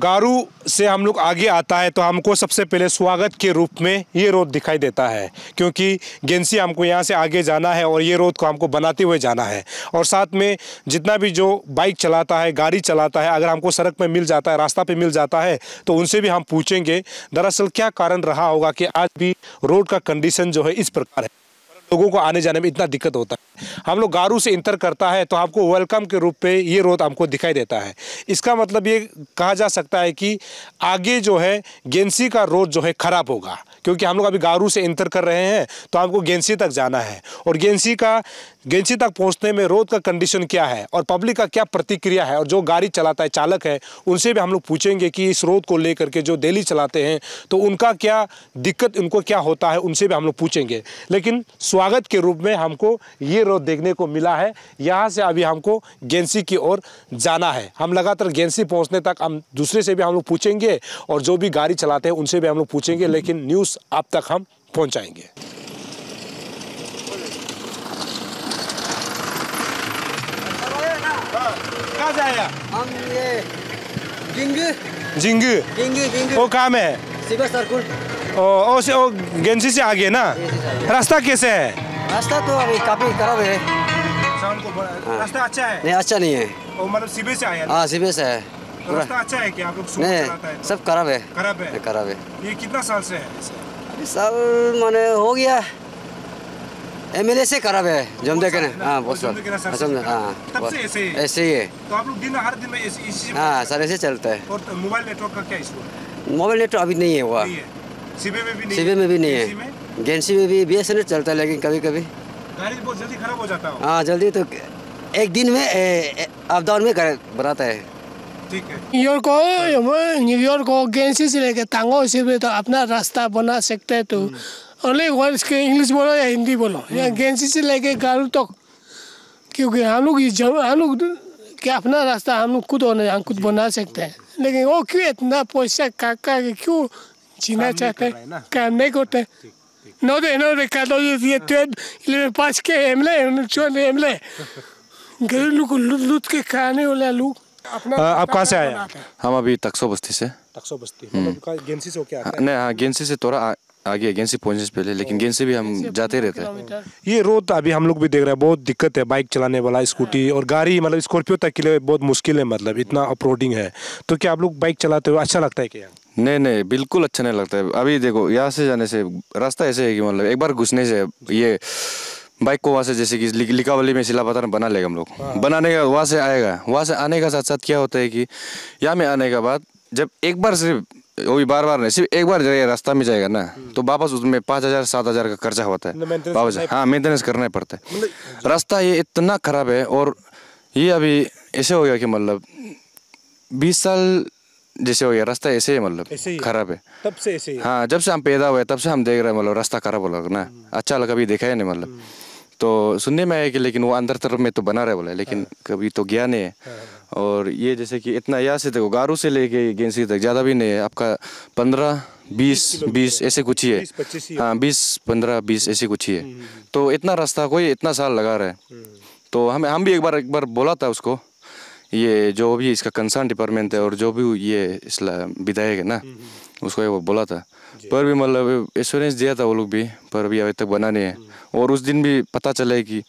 गारू से हम लोग आगे आता है तो हमको सबसे पहले स्वागत के रूप में ये रोड दिखाई देता है क्योंकि गेंसी हमको यहाँ से आगे जाना है और ये रोड को हमको बनाते हुए जाना है और साथ में जितना भी जो बाइक चलाता है गाड़ी चलाता है अगर हमको सड़क पर मिल जाता है रास्ता पे मिल जाता है तो उनसे भी हम पूछेंगे दरअसल क्या कारण रहा होगा कि आज भी रोड का कंडीशन जो है इस प्रकार है लोगों को आने जाने में इतना दिक्कत होता है हम लोग गारू से इंतर करता है तो आपको वेलकम के रूप पे ये रोड हमको दिखाई देता है इसका मतलब ये कहा जा सकता है कि आगे जो है गेंसी का रोड जो है ख़राब होगा क्योंकि हम लोग अभी गारू से इंतर कर रहे हैं तो आपको गेंसी तक जाना है और गेंसी का गेंसी तक पहुंचने में रोड का कंडीशन क्या है और पब्लिक का क्या प्रतिक्रिया है और जो गाड़ी चलाता है चालक है उनसे भी हम लोग पूछेंगे कि इस रोड को लेकर के जो डेली चलाते हैं तो उनका क्या दिक्कत उनको क्या होता है उनसे भी हम लोग पूछेंगे लेकिन स्वा स्वागत के रूप में हमको ये रोड देखने को मिला है यहाँ से अभी हमको गेंसी की ओर जाना है हम लगातार गेंसी पहुँचने तक हम दूसरे से भी हम लोग पूछेंगे और जो भी गाड़ी चलाते हैं उनसे भी हम लोग पूछेंगे लेकिन न्यूज़ आप तक हम पहुँचाएँगे हम ये जिंग जिंग जिंग जिंग वो काम है सिवा सर्कुल ओ, ओ, ओ गेंसी से आगे ना रास्ता कैसे है रास्ता तो अभी काफी खराब है हाँ। रास्ता अच्छा है नहीं अच्छा नहीं है ओ, मतलब सीबे से आया हाँ सीबे से है तो रास्ता अच्छा है क्या आप लोग नहीं तो? सब खराब है खराब है खराब है ये कितना साल से है साल माने हो गया एम एल ए से खराब है जमदे के हाँ बहुत साल अच्छा, हाँ, ऐसे ऐसे ही है तो आप लोग दिन हर दिन में हाँ सर ऐसे चलता है और मोबाइल तो नेटवर्क का क्या इशू मोबाइल नेटवर्क अभी नहीं है हुआ शिविर में भी नहीं शिविर में भी नहीं है गेंसी में भी बी एस चलता है लेकिन कभी कभी गाड़ी तो बहुत जल्दी खराब हो जाता है हाँ जल्दी तो एक दिन में अप डाउन में बनाता है न्यूयॉर्क हो न्यूयॉर्क हो गेंसी से लेकर तांगो से भी तो अपना रास्ता बना सकते हैं तो ओनली वर्ड्स के इंग्लिश बोलो या हिंदी बोलो हम्म। या गेंसी से लेके गारू तक तो, क्योंकि हम लोग हम लोग क्या अपना रास्ता हम लोग खुद होने हम खुद बना सकते हैं लेकिन वो क्यों इतना पैसा काका क्यों जीना चाहते हैं काम नहीं करते नौ दे नौदे नौदे कादोजी ये ये तो इलेवन पास के एमले उन्हें चोन एमले घरेलू लोग लूट लूट के खाने वाले लोग आप कहाँ से आए हम अभी तक्सो बस्ती से तक्सो बस्ती मतलब गेंसी से होके आते हैं नहीं हाँ गेंसी से थोड़ा आगे गेंसी पहुंचने से पहले लेकिन गेंसी भी हम जाते रहते हैं ये रोड अभी हम लोग भी देख रहे हैं बहुत दिक्कत है बाइक चलाने वाला स्कूटी और गाड़ी मतलब स्कॉर्पियो तक के लिए बहुत मुश्किल है मतलब इतना अपरोडिंग है तो क्या आप लोग बाइक चलाते हो अच्छा लगता है क्या नहीं नहीं बिल्कुल अच्छा नहीं लगता है अभी देखो यहाँ से जाने से रास्ता ऐसे है कि मतलब एक बार घुसने से ये बाइक को वहाँ से जैसे कि लिकावली में सिला पता बना लेगा हम लोग हाँ। बनाने का वहाँ से आएगा वहाँ से आने का साथ साथ क्या होता है कि यहाँ में आने के बाद जब एक बार सिर्फ वो भी बार बार नहीं सिर्फ एक बार जाएगा रास्ता में जाएगा ना हम्म। तो वापस उसमें पाँच हज़ार सात हज़ार का खर्चा होता है मतलब वापस हाँ मेंटेनेंस करना ही पड़ता है मतलब रास्ता ये इतना ख़राब है और ये अभी ऐसे हो गया कि मतलब बीस साल जैसे हो गया रास्ता ऐसे मतलब, ही मतलब खराब है तब से ऐसे हाँ जब से हम पैदा हुए तब से हम देख रहे हैं मतलब रास्ता खराब हो लग ना हम्म। अच्छा लगा कभी देखा है नहीं मतलब हम्म। तो सुनने में आया कि लेकिन वो अंदर तरफ में तो बना रहे बोला लेकिन हाँ। कभी तो गया नहीं है हाँ, हाँ। और ये जैसे कि इतना यहाँ से देखो गारू से लेके गेंसी तक ज़्यादा भी नहीं है आपका पंद्रह बीस बीस ऐसे कुछ ही है हाँ बीस पंद्रह बीस ऐसे कुछ ही है हम्म, तो इतना रास्ता कोई इतना साल लगा रहा है तो हम हम भी एक बार एक बार बोला था उसको ये जो भी इसका कंसर्न डिपार्टमेंट है और जो भी ये विधायक है ना हम्म, हम्म। उसको वो बोला था पर भी मतलब एश्योरेंस दिया था वो लोग भी पर भी अभी तक बना नहीं है हम्म। और उस दिन भी पता चला है कि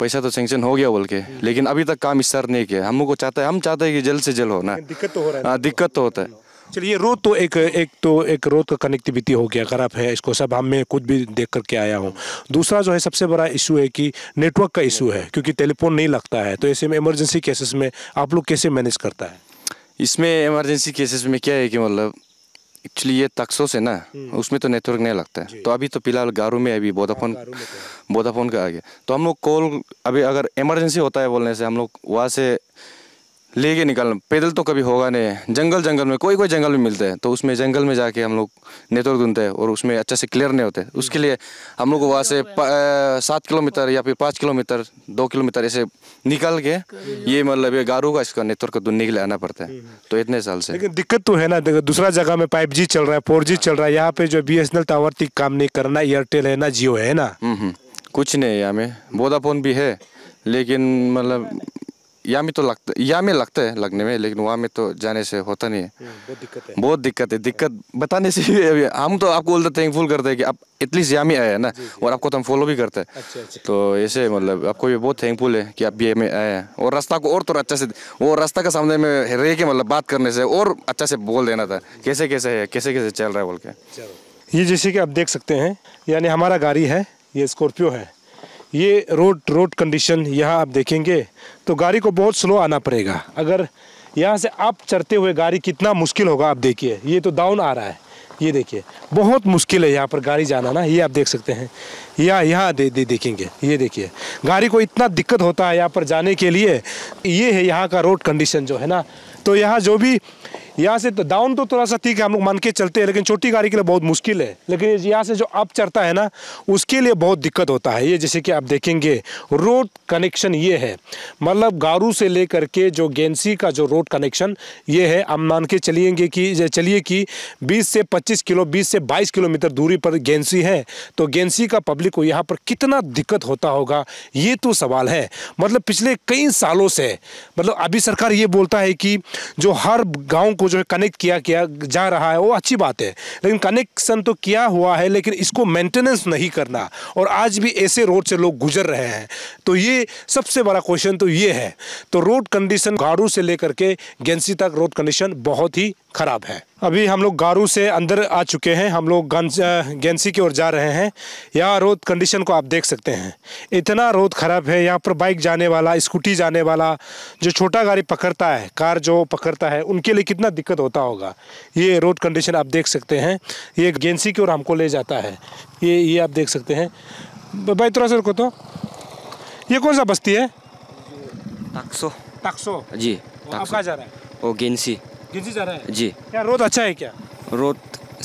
पैसा तो सेंक्शन हो गया बोल के लेकिन अभी तक काम स्टार्ट नहीं किया हम लोग को चाहता है हम चाहते हैं कि जल्द से जल्द हो ना दिक्कत तो हो रहा है हाँ, दिक्कत तो होता है चलिए रोड तो एक एक तो एक रोड का कनेक्टिविटी हो गया खराब है इसको सब हम मैं खुद भी देख करके आया हूँ दूसरा जो है सबसे बड़ा इशू है कि नेटवर्क का इशू है क्योंकि टेलीफोन नहीं लगता है तो ऐसे में इमरजेंसी केसेस में आप लोग कैसे मैनेज करता है इसमें इमरजेंसी केसेस में क्या है कि मतलब एक्चुअली ये तकसोस है ना हम्म। उसमें तो नेटवर्क नहीं लगता है तो अभी तो फिलहाल गारू में अभी बोदाफोन हाँ, तो बोदाफोन का आ गया तो हम लोग कॉल अभी अगर इमरजेंसी होता है बोलने से हम लोग वहाँ से लेके निकल पैदल तो कभी होगा नहीं जंगल जंगल में कोई कोई जंगल में मिलते हैं तो उसमें जंगल में जाके हम लोग नेटवर्क ढूंढते हैं और उसमें अच्छे से क्लियर नहीं होते उसके लिए हम लोग वहाँ से सात किलोमीटर या फिर पाँच किलोमीटर दो किलोमीटर ऐसे निकल के ये मतलब ये गारू का इसका नेटवर्क को ढूंढने के लिए आना पड़ता है तो इतने साल से लेकिन दिक्कत तो है ना दूसरा जगह में फाइव चल रहा है फोर हाँ। चल रहा है यहाँ पे जो बी टावर तक काम नहीं करना एयरटेल है ना जियो है ना हम्म, हम्म। कुछ नहीं है यहाँ में वोडाफोन भी है लेकिन मतलब या में तो लगता या में लगता है लगने में लेकिन वहाँ में तो जाने से होता नहीं है हम्म, बहुत दिक्कत है बहुत दिक्कत है दिक्कत बताने से भी हम तो आपको बोलते थैंकफुल करते हैं कि आप एटलीस्ट यहाँ में आए हैं ना और आपको तो हम फॉलो भी करते हैं अच्छा, अच्छा। तो ऐसे मतलब आपको भी बहुत थैंकफुल है कि आप ये में आए हैं और रास्ता को और थोड़ा तो अच्छा से वो रास्ता के सामने में रह के मतलब बात करने से और अच्छा से बोल देना था कैसे कैसे है कैसे कैसे चल रहा है बोल के ये जैसे कि आप देख सकते हैं यानी हमारा गाड़ी है ये स्कॉर्पियो है ये रोड रोड कंडीशन यहाँ आप देखेंगे तो गाड़ी को बहुत स्लो आना पड़ेगा अगर यहाँ से आप चढ़ते हुए गाड़ी कितना मुश्किल होगा आप देखिए ये तो डाउन आ रहा है ये देखिए बहुत मुश्किल है यहाँ पर गाड़ी जाना ना ये आप देख सकते हैं या यहाँ दे, दे देखेंगे ये देखिए गाड़ी को इतना दिक्कत होता है यहाँ पर जाने के लिए ये है यहाँ का रोड कंडीशन जो है ना तो यहाँ जो भी यहाँ से तो डाउन तो थोड़ा सा ठीक है हम लोग मान के चलते हैं लेकिन छोटी गाड़ी के लिए बहुत मुश्किल है लेकिन यहाँ से जो अप चढ़ता है ना उसके लिए बहुत दिक्कत होता है ये जैसे कि आप देखेंगे रोड कनेक्शन ये है मतलब गारू से लेकर के जो गेंसी का जो रोड कनेक्शन ये है हम मान के चलिएंगे कि चलिए कि बीस से पच्चीस किलो बीस से बाईस किलोमीटर दूरी पर गेंसी है तो गेंसी का पब्लिक को यहाँ पर कितना दिक्कत होता होगा ये तो सवाल है मतलब पिछले कई सालों से मतलब अभी सरकार ये बोलता है कि जो हर गाँव को जो है कनेक्ट किया किया जा रहा है वो अच्छी बात है लेकिन कनेक्शन तो किया हुआ है लेकिन इसको मेंटेनेंस नहीं करना और आज भी ऐसे रोड से लोग गुजर रहे हैं तो ये सबसे बड़ा क्वेश्चन तो ये है तो रोड कंडीशन गाड़ू से लेकर के गेंसी तक रोड कंडीशन बहुत ही ख़राब है अभी हम लोग गारू से अंदर आ चुके हैं हम लोग गेंसी की ओर जा रहे हैं यहाँ रोड कंडीशन को आप देख सकते हैं इतना रोड ख़राब है यहाँ पर बाइक जाने वाला स्कूटी जाने वाला जो छोटा गाड़ी पकड़ता है कार जो पकड़ता है उनके लिए कितना दिक्कत होता होगा ये रोड कंडीशन आप देख सकते हैं ये गेंसी की ओर हमको ले जाता है ये ये आप देख सकते हैं भाई थोड़ा सर को तो ये कौन सा बस्ती है ताक्सो ताक्सो जी ताक्सो। आप कहाँ जा रहे हैं ओ गेंसी गिरजी जा रहा है जी क्या रोड अच्छा है क्या रोड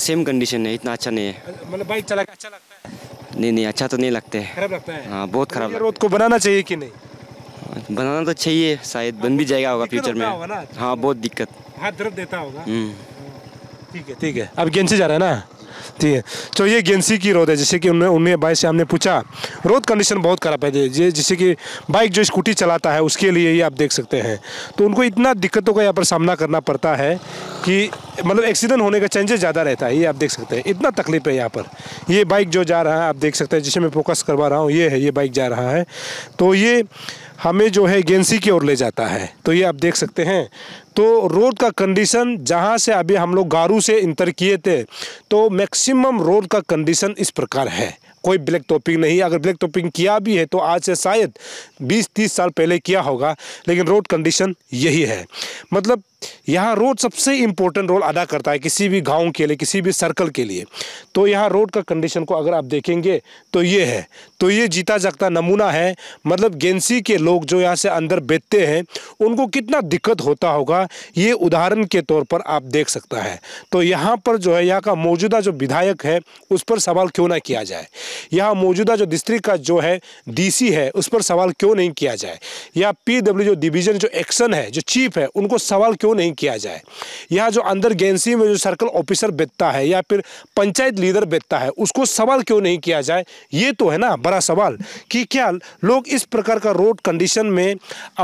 सेम कंडीशन है इतना अच्छा नहीं है मतलब बाइक चला के अच्छा लगता है नहीं नहीं अच्छा तो नहीं लगता है खराब लगता है हाँ बहुत खराब रोड को बनाना चाहिए कि नहीं बनाना तो चाहिए शायद बन भी जाएगा होगा फ्यूचर में हाँ बहुत दिक्कत हाथ दर्द देता होगा हम्म। ठीक है ठीक है अब गेंद से जा रहा है ना ठीक है तो ये गेंसी की रोड है जैसे कि उन्हें उन्हें बाइक से हमने पूछा रोड कंडीशन बहुत ख़राब है ये जैसे कि बाइक जो स्कूटी चलाता है उसके लिए ही आप देख सकते हैं तो उनको इतना दिक्कतों का यहाँ पर सामना करना पड़ता है कि मतलब एक्सीडेंट होने का चांसेस ज़्यादा रहता है ये आप देख सकते हैं इतना तकलीफ है यहाँ पर ये बाइक जो जा रहा है आप देख सकते हैं जिसे मैं फोकस करवा रहा हूँ ये है ये बाइक जा रहा है तो ये हमें जो है एजेंसी की ओर ले जाता है तो ये आप देख सकते हैं तो रोड का कंडीशन जहाँ से अभी हम लोग गारू से इंतर किए थे तो मैक्सिमम रोड का कंडीशन इस प्रकार है कोई ब्लैक टॉपिंग नहीं अगर ब्लैक टॉपिंग किया भी है तो आज से शायद 20-30 साल पहले किया होगा लेकिन रोड कंडीशन यही है मतलब यहाँ रोड सबसे इम्पोर्टेंट रोल अदा करता है किसी भी गांव के लिए किसी भी सर्कल के लिए तो यहाँ रोड का कंडीशन को अगर आप देखेंगे तो ये है तो ये जीता जागता नमूना है मतलब गेंसी के लोग जो यहाँ से अंदर बेचते हैं उनको कितना दिक्कत होता होगा ये उदाहरण के तौर पर आप देख सकता है तो यहाँ पर जो है यहाँ का मौजूदा जो विधायक है उस पर सवाल क्यों ना किया जाए यहाँ मौजूदा जो डिस्ट्रिक्ट का जो है डीसी है उस पर सवाल क्यों नहीं किया जाए या डब्ल्यू जो डिवीजन जो एक्शन है जो चीफ है उनको सवाल क्यों नहीं किया जाए यहाँ जो अंदर गेंसी में जो सर्कल ऑफिसर बैठता है या फिर पंचायत लीडर बैठता है उसको सवाल क्यों नहीं किया जाए ये तो है ना बड़ा सवाल कि क्या लोग इस प्रकार का रोड कंडीशन में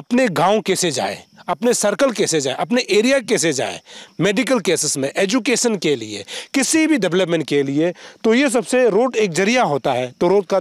अपने गाँव कैसे जाएँ अपने सर्कल कैसे जाए अपने एरिया कैसे जाए मेडिकल केसेस में एजुकेशन के लिए किसी भी डेवलपमेंट के लिए तो ये सबसे रोड एक जरिया होता है तो रोड का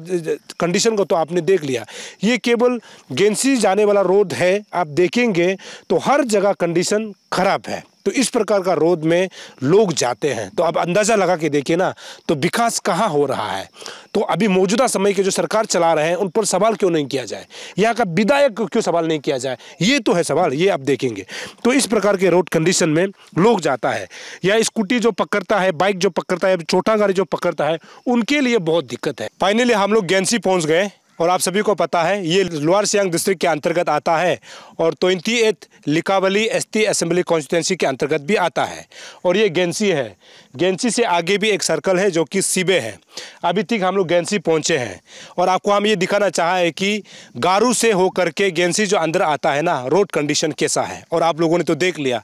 कंडीशन को तो आपने देख लिया ये केवल गेंसी जाने वाला रोड है आप देखेंगे तो हर जगह कंडीशन ख़राब है तो इस प्रकार का रोड में लोग जाते हैं तो आप अंदाज़ा लगा के देखिए ना तो विकास कहाँ हो रहा है तो अभी मौजूदा समय के जो सरकार चला रहे हैं उन पर सवाल क्यों नहीं किया जाए यहाँ का विधायक क्यों सवाल नहीं किया जाए ये तो है सवाल ये आप देखेंगे तो इस प्रकार के रोड कंडीशन में लोग जाता है या स्कूटी जो पकड़ता है बाइक जो पकड़ता है छोटा गाड़ी जो पकड़ता है उनके लिए बहुत दिक्कत है फाइनली हम लोग गैंसी पहुँच गए और आप सभी को पता है ये लोअर सियांग डिस्ट्रिक्ट के अंतर्गत आता है और twenty eighth लिकावली S assembly constituency के अंतर्गत भी आता है और ये गेंसी है गेंसी से आगे भी एक सर्कल है जो कि सिबे है अभी तक हम लोग गेंसी पहुंचे हैं और आपको हम ये दिखाना चाहा है कि गारू से होकर के गेंसी जो अंदर आता है ना रोड कंडीशन कैसा है और आप लोगों ने तो देख लिया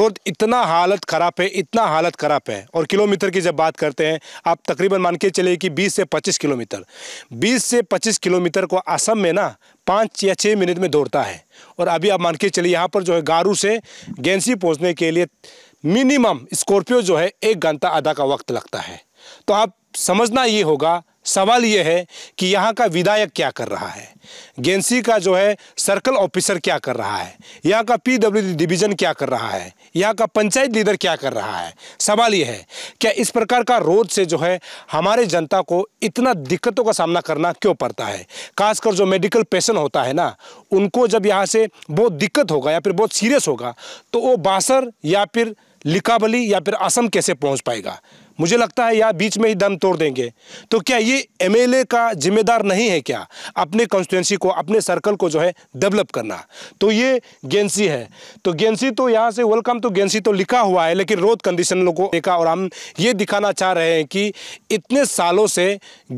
रोड इतना हालत ख़राब है इतना हालत ख़राब है और किलोमीटर की जब बात करते हैं आप तकरीबन मान के चलिए कि बीस से पच्चीस किलोमीटर बीस से पच्चीस किलोमीटर को असम में ना पाँच या छः मिनट में दौड़ता है और अभी आप मान के चलिए यहाँ पर जो है गारू से गेंसी पहुँचने के लिए मिनिमम स्कॉर्पियो जो है एक घंटा आधा का वक्त लगता है तो आप समझना ये होगा सवाल ये है कि यहाँ का विधायक क्या कर रहा है गेंसी का जो है सर्कल ऑफिसर क्या कर रहा है यहाँ का पीडब्ल्यूडी डिवीज़न क्या कर रहा है यहाँ का पंचायत लीडर क्या कर रहा है सवाल ये है क्या इस प्रकार का रोड से जो है हमारे जनता को इतना दिक्कतों का सामना करना क्यों पड़ता है खासकर जो मेडिकल पेशेंट होता है ना उनको जब यहाँ से बहुत दिक्कत होगा या फिर बहुत सीरियस होगा तो वो बासर या फिर लिकाबली या फिर असम कैसे पहुंच पाएगा मुझे लगता है यहाँ बीच में ही दम तोड़ देंगे तो क्या ये एमएलए का जिम्मेदार नहीं है क्या अपने कॉन्स्टिट्यूंसी को अपने सर्कल को जो है डेवलप करना तो ये गेंसी है तो गेंसी तो यहाँ से वेलकम तो गेंसी तो लिखा हुआ है लेकिन रोड कंडीशन लोगों को देखा और हम ये दिखाना चाह रहे हैं कि इतने सालों से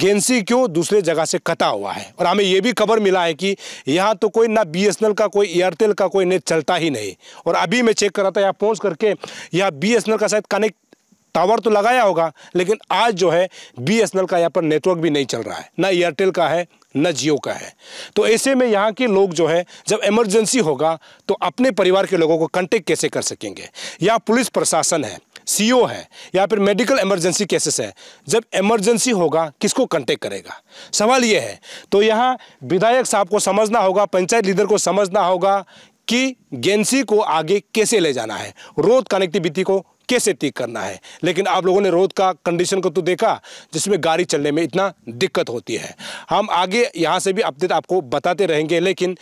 गेंसी क्यों दूसरे जगह से कटा हुआ है और हमें ये भी खबर मिला है कि यहाँ तो कोई ना बी का कोई एयरटेल का कोई नेट चलता ही नहीं और अभी मैं चेक कर रहा था यहाँ पहुँच करके यहाँ बी का शायद कनेक्ट टावर तो लगाया होगा लेकिन आज जो है बी का यहाँ पर नेटवर्क भी नहीं चल रहा है ना एयरटेल का है न जियो का है तो ऐसे में यहाँ के लोग जो है जब इमरजेंसी होगा तो अपने परिवार के लोगों को कंटेक्ट कैसे कर सकेंगे या पुलिस प्रशासन है सीओ है या फिर मेडिकल इमरजेंसी केसेस है जब इमरजेंसी होगा किसको कांटेक्ट करेगा सवाल ये है तो यहाँ विधायक साहब को समझना होगा पंचायत लीडर को समझना होगा कि गेंसी को आगे कैसे ले जाना है रोड कनेक्टिविटी को कैसे ठीक करना है लेकिन आप लोगों ने रोड का कंडीशन को तो देखा जिसमें गाड़ी चलने में इतना दिक्कत होती है हम आगे यहाँ से भी अपडेट आपको बताते रहेंगे लेकिन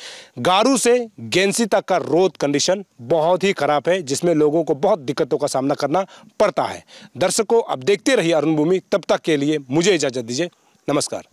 गारू से गेंसी तक का रोड कंडीशन बहुत ही ख़राब है जिसमें लोगों को बहुत दिक्कतों का सामना करना पड़ता है दर्शकों अब देखते रहिए अरुण भूमि तब तक के लिए मुझे इजाज़त दीजिए नमस्कार